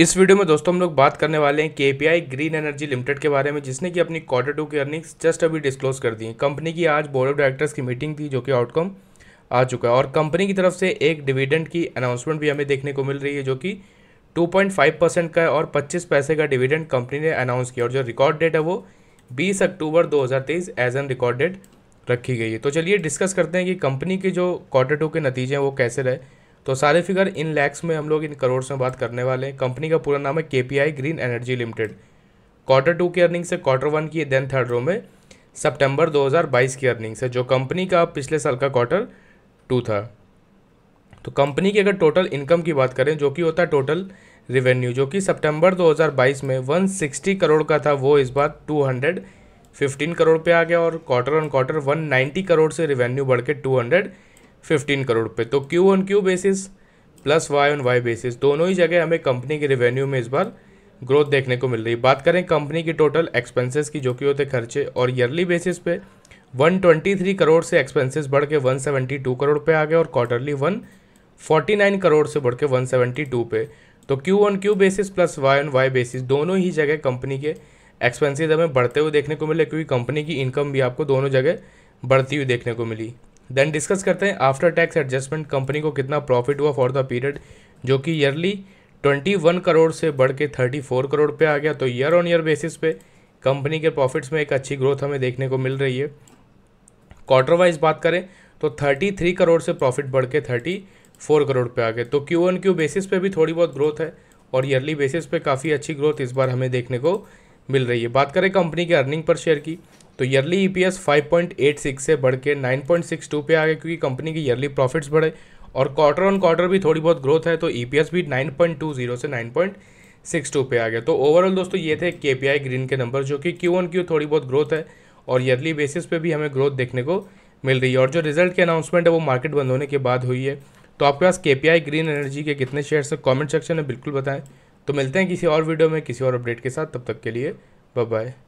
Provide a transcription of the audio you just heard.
इस वीडियो में दोस्तों हम लोग बात करने वाले हैं आई ग्रीन एनर्जी लिमिटेड के बारे में जिसने कि अपनी क्वार्टर टू की अर्निंग्स जस्ट अभी डिस्क्लोज कर दी कंपनी की आज बोर्ड ऑफ डायरेक्टर्स की मीटिंग थी जो कि आउटकम आ चुका है और कंपनी की तरफ से एक डिविडेंड की अनाउंसमेंट भी हमें देखने को मिल रही है जो कि 2.5 परसेंट का है और 25 पैसे का डिविडेंड कंपनी ने अनाउंस किया और जो रिकॉर्ड डेट है वो बीस अक्टूबर 2023 एज एन रिकॉर्ड डेट रखी गई है तो चलिए डिस्कस करते हैं कि कंपनी के जो क्वार्टर टू के नतीजे हैं वो कैसे रहे तो सारे फिगर इन लैक्स में हम लोग इन करोड़ में बात करने वाले हैं कंपनी का पूरा नाम है के green energy limited quarter two की अर्निंग से क्वार्टर वन की देन थर्ड रो में सितंबर 2022 की अर्निंग से जो कंपनी का पिछले साल का क्वार्टर टू था तो कंपनी की अगर टोटल इनकम की बात करें जो कि होता है टोटल रिवेन्यू जो कि सितंबर 2022 में 160 करोड़ का था वो इस बार 215 करोड़ पे आ गया और क्वार्टर ऑन क्वार्टर 190 करोड़ से रिवेन्यू बढ़ के टू फिफ्टीन करोड़ रुपये तो Q on Q basis plus Y on Y basis दोनों ही जगह हमें कंपनी के रेवेन्यू में इस बार ग्रोथ देखने को मिल रही है बात करें कंपनी की टोटल एक्सपेंसेस की जो कि होते खर्चे और ईयरली बेसिस पे 123 करोड़ से एक्सपेंसेस बढ़ के 172 करोड़ पे आ गए और क्वार्टरली 149 करोड़ से बढ़ के 172 पे तो Q on Q basis plus Y on Y basis दोनों ही जगह कंपनी के एक्सपेंसेस हमें बढ़ते हुए देखने को मिले क्योंकि कंपनी की इनकम भी आपको दोनों जगह बढ़ती हुई देखने को मिली देन डिस्कस करते हैं आफ्टर टैक्स एडजस्टमेंट कंपनी को कितना प्रॉफिट हुआ फॉर द पीरियड जो कि ईयरली ट्वेंटी वन करोड़ से बढ़ के थर्टी फोर करोड़ पे आ गया तो ईयर ऑन ईयर बेसिस पे कंपनी के प्रॉफिट्स में एक अच्छी ग्रोथ हमें देखने को मिल रही है क्वार्टर वाइज बात करें तो थर्टी थ्री करोड़ से प्रॉफिट बढ़ के थर्टी फोर करोड़ पे आ गए तो क्यू एन क्यू बेसिस पे भी थोड़ी बहुत ग्रोथ है और ईयरली बेसिस पे काफ़ी अच्छी ग्रोथ इस बार हमें देखने को मिल रही है बात करें कंपनी के अर्निंग पर शेयर की तो ईयरली ईपीएस 5.86 से बढ़ के 9.62 पे आ गया क्योंकि कंपनी की ईयरली प्रॉफिट्स बढ़े और क्वार्टर ऑन क्वार्टर भी थोड़ी बहुत ग्रोथ है तो ईपीएस भी 9.20 से 9.62 पे आ गया तो ओवरऑल दोस्तों ये थे केपीआई ग्रीन के नंबर जो कि क्यू ऑन क्यू थोड़ी बहुत ग्रोथ है और ईयरली बेसिस पे भी हमें ग्रोथ देखने को मिल रही है और जो रिजल्ट की अनाउंसमेंट है वो मार्केट बंद होने के बाद हुई है तो आपके पास के ग्रीन एनर्जी के कितने शेयर्स है कॉमेंट सेक्शन में बिल्कुल बताएं तो मिलते हैं किसी और वीडियो में किसी और अपडेट के साथ तब तक के लिए बाय बाय